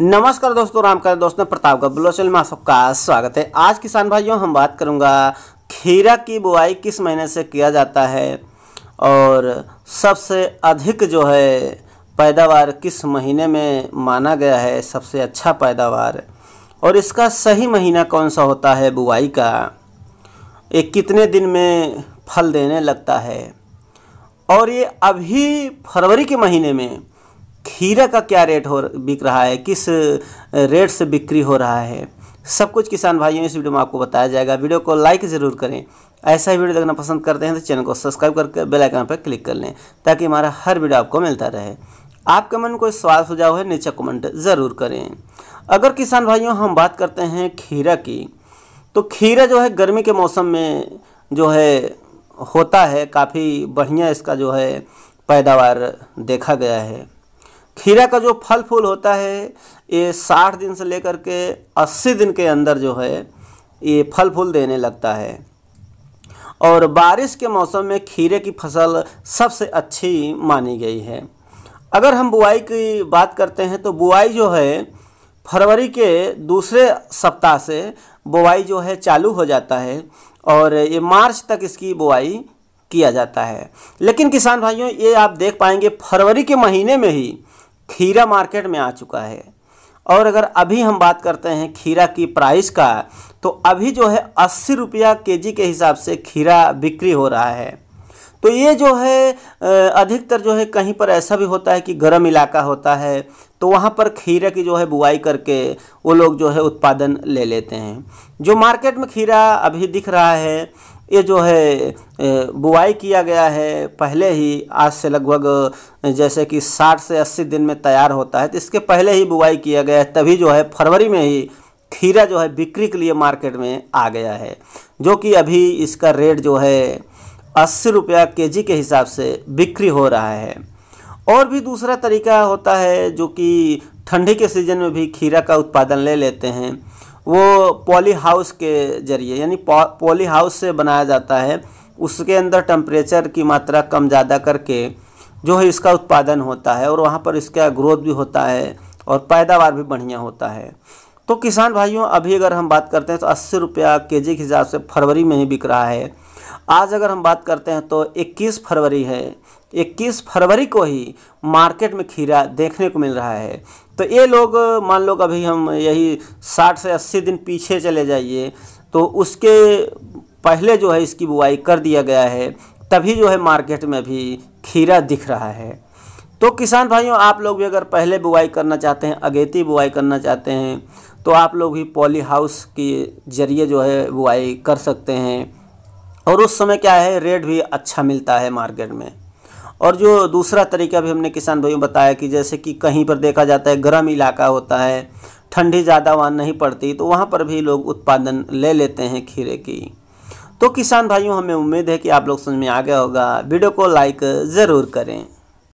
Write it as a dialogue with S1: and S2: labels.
S1: नमस्कार दोस्तों राम कर दोस्तों प्रताप प्रतापगढ़ बुलोचल में सबका स्वागत है आज किसान भाइयों हम बात करूंगा खीरा की बुआई किस महीने से किया जाता है और सबसे अधिक जो है पैदावार किस महीने में माना गया है सबसे अच्छा पैदावार और इसका सही महीना कौन सा होता है बुआई का ये कितने दिन में फल देने लगता है और ये अभी फरवरी के महीने में खीरा का क्या रेट हो बिक रहा है किस रेट से बिक्री हो रहा है सब कुछ किसान भाइयों इस वीडियो में आपको बताया जाएगा वीडियो को लाइक ज़रूर करें ऐसा ही वीडियो देखना पसंद करते हैं तो चैनल को सब्सक्राइब करके बेल आइकन पर क्लिक कर लें ताकि हमारा हर वीडियो आपको मिलता रहे आपके मन कोई सवाल सुझाव है नीचे कमेंट ज़रूर करें अगर किसान भाइयों हम बात करते हैं खीरा की तो खीरा जो है गर्मी के मौसम में जो है होता है काफ़ी बढ़िया इसका जो है पैदावार देखा गया है खीरा का जो फल फूल होता है ये साठ दिन से लेकर के अस्सी दिन के अंदर जो है ये फल फूल देने लगता है और बारिश के मौसम में खीरे की फसल सबसे अच्छी मानी गई है अगर हम बुआई की बात करते हैं तो बुआई जो है फरवरी के दूसरे सप्ताह से बुआई जो है चालू हो जाता है और ये मार्च तक इसकी बुआई किया जाता है लेकिन किसान भाइयों ये आप देख पाएंगे फरवरी के महीने में ही खीरा मार्केट में आ चुका है और अगर अभी हम बात करते हैं खीरा की प्राइस का तो अभी जो है अस्सी रुपया के जी के हिसाब से खीरा बिक्री हो रहा है तो ये जो है अधिकतर जो है कहीं पर ऐसा भी होता है कि गर्म इलाका होता है तो वहाँ पर खीरे की जो है बुआई करके वो लोग जो है उत्पादन ले लेते हैं जो मार्केट में खीरा अभी दिख रहा है ये जो है बुआई किया गया है पहले ही आज से लगभग जैसे कि 60 से 80 दिन में तैयार होता है तो इसके पहले ही बुआई किया गया है तभी जो है फरवरी में ही खीरा जो है बिक्री के लिए मार्केट में आ गया है जो कि अभी इसका रेट जो है अस्सी रुपया के जी के हिसाब से बिक्री हो रहा है और भी दूसरा तरीका होता है जो कि ठंडी के सीज़न में भी खीरा का उत्पादन ले लेते हैं वो पॉली हाउस के जरिए यानी पॉली हाउस से बनाया जाता है उसके अंदर टेम्परेचर की मात्रा कम ज़्यादा करके जो है इसका उत्पादन होता है और वहाँ पर इसका ग्रोथ भी होता है और पैदावार भी बढ़िया होता है तो किसान भाइयों अभी अगर हम बात करते हैं तो अस्सी रुपया के जी के हिसाब से फरवरी में ही बिक रहा है आज अगर हम बात करते हैं तो 21 फरवरी है 21 फरवरी को ही मार्केट में खीरा देखने को मिल रहा है तो ये लोग मान लो अभी हम यही 60 से 80 दिन पीछे चले जाइए तो उसके पहले जो है इसकी बुआई कर दिया गया है तभी जो है मार्केट में भी खीरा दिख रहा है तो किसान भाइयों आप लोग भी अगर पहले बुआई करना चाहते हैं अगेती बुआई करना चाहते हैं तो आप लोग भी पॉली हाउस के ज़रिए जो है बुआई कर सकते हैं और उस समय क्या है रेट भी अच्छा मिलता है मार्केट में और जो दूसरा तरीका भी हमने किसान भाइयों बताया कि जैसे कि कहीं पर देखा जाता है गर्म इलाका होता है ठंडी ज़्यादा वहाँ नहीं पड़ती तो वहाँ पर भी लोग उत्पादन ले लेते हैं खीरे की तो किसान भाइयों हमें उम्मीद है कि आप लोग समझ में आ गया होगा वीडियो को लाइक ज़रूर करें